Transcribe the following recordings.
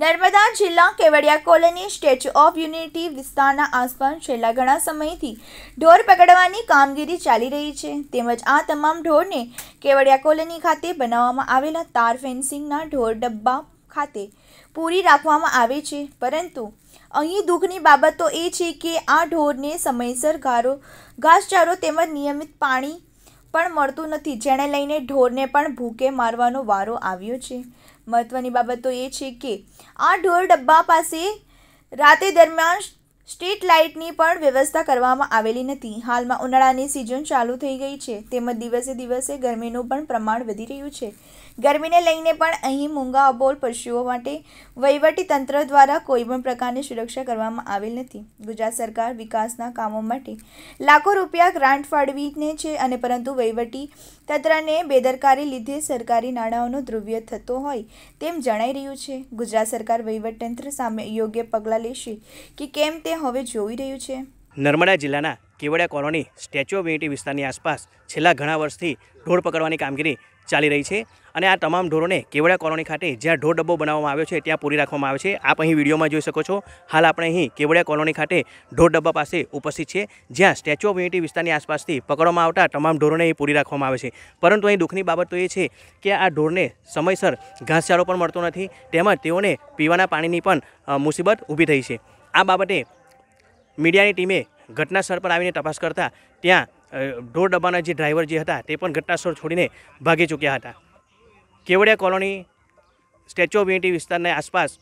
નર્મદા જિલ્લા Kevadia colony statue of unity વિસ્તારના આસપાસ છેલ્લા ઘણા સમયથી ઢોર પકડવાની કામગીરી ચાલી રહી છે તેમજ આ તમામ ઢોરને કેવડિયા કોલોની ખાતે બનાવવામાં આવેલા તાર ફેન્સિંગના ઢોર ડબ્બા ખાતે પૂરી રાખવામાં આવે છે પરંતુ અહીં દુઃખની બાબત તો એ છે કે આ ઢોરને સમયસર ગારો ઘાસચારો તેમજ નિયમિત પાણી પણ મળતું નથી જેને લઈને ઢોરને પણ ભૂકે મારવાનો વારો આવ્યો છે મહત્ત્વની બાબત તો એ છે કે આ ઢોર ડબ્બા પાસે રાતે દરમિયાન સ્ટ્રીટ લાઇટની પણ વ્યવસ્થા કરવામાં આવેલી નથી હાલમાં ઉનાળાની સિઝન ચાલુ થઈ ગઈ છે તેમજ દિવસે દિવસે ગરમીનું પણ પ્રમાણ વધી રહ્યું છે ગરમીને લઈને પણ અહીં મૂંગા અબોલ પશુઓ માટે વહીવટી તંત્ર દ્વારા કોઈપણ પ્રકારની સુરક્ષા કરવામાં આવેલ નથી ગુજરાત સરકાર વિકાસના કામો માટે લાખો રૂપિયા ગ્રાન્ટ ફાળવીને છે અને પરંતુ વહીવટી તંત્રને બેદરકારી લીધે સરકારી નાણાંઓનો ધ્રુવ્ય થતો હોય તેમ જણાઈ રહ્યું છે ગુજરાત સરકાર વહીવટતંત્ર સામે યોગ્ય પગલાં લેશે કે કેમ તે હવે જોઈ રહ્યું છે નર્મદા જિલ્લાના Kevadia colony statue of unity વિસ્તારની આસપાસ છેલ્લા ઘણા વર્ષથી ઢોર પકડવાની કામગીરી ચાલી રહી છે અને આ તમામ ઢોરોને કેવડિયા કોલોની ખાતે જ્યાં ઢોર ડબ્બો બનાવવામાં આવ્યો છે ત્યાં પૂરી રાખવામાં આવે છે આપ અહીં વિડીયોમાં જોઈ શકો છો હાલ આપણે અહીં કેવડિયા કોલોની ખાતે ઢોર ડબ્બા પાસે ઉપસ્થિત છે જ્યાં સ્ટેચ્યુ ઓફ યુનિટી વિસ્તારની આસપાસથી પકડવામાં આવતા તમામ ઢોરોને અહીં પૂરી રાખવામાં આવે છે પરંતુ અહીં દુઃખની બાબત તો એ છે કે આ ઢોરને સમયસર ઘાસચારો પણ મળતો નથી તેમજ તેઓને પીવાના પાણીની પણ મુસીબત ઊભી થઈ છે આ બાબતે મીડિયાની ટીમે ઘટના સ્થળ પર આવીને તપાસ કરતા ત્યાં ઢોર ડબ્બાના જે ડ્રાઈવર જે હતા તે પણ ઘટના સ્થળ છોડીને ભાગી ચૂક્યા હતા Kevadia colony statue of unity વિસ્તારની આસપાસ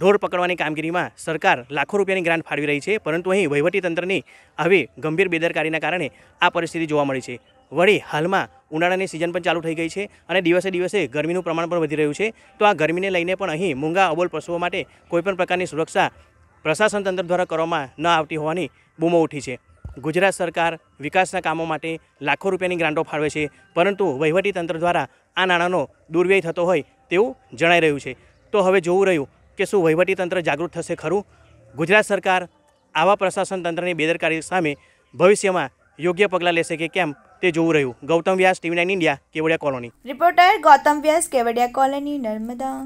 ઢોર પકડવાની કામગીરીમાં સરકાર લાખો રૂપિયાની ગ્રાન્ટ ફાળવી રહી છે પરંતુ અહીં વહીવટીતંત્રની આવી ગંભીર બેદરકારીના કારણે આ પરિસ્થિતિ જોવા મળી છે વળી હાલમાં ઉનાળાની સિઝન પણ ચાલુ થઈ ગઈ છે અને દિવસે દિવસે ગરમીનું પ્રમાણ પણ વધી રહ્યું છે તો આ ગરમીને લઈને પણ અહીં મૂંગા અબોલ પશુઓ માટે કોઈપણ પ્રકારની સુરક્ષા પ્રશાસન તંત્ર દ્વારા કરવામાં ન આવતી હોવાની બૂમો ઉઠી છે ગુજરાત સરકાર વિકાસના કામો માટે લાખો રૂપિયાની ગ્રાન્ટો ફાળવે છે પરંતુ વહીવટી તંત્ર દ્વારા આ નાણાંનો દુર્વ્યય થતો હોય તેવું જણાઈ રહ્યું છે તો હવે જોવું રહ્યું કે શું વહીવટી તંત્ર જાગૃત થશે ખરું ગુજરાત સરકાર આવા પ્રશાસન તંત્રની બેદરકારી સામે ભવિષ્યમાં યોગ્ય પગલાં લેશે કે કેમ તે જોવું રહ્યું Gautam Vyas TV nine India Kevadia colony reporter Gautam Vyas Kevadia colony Narmada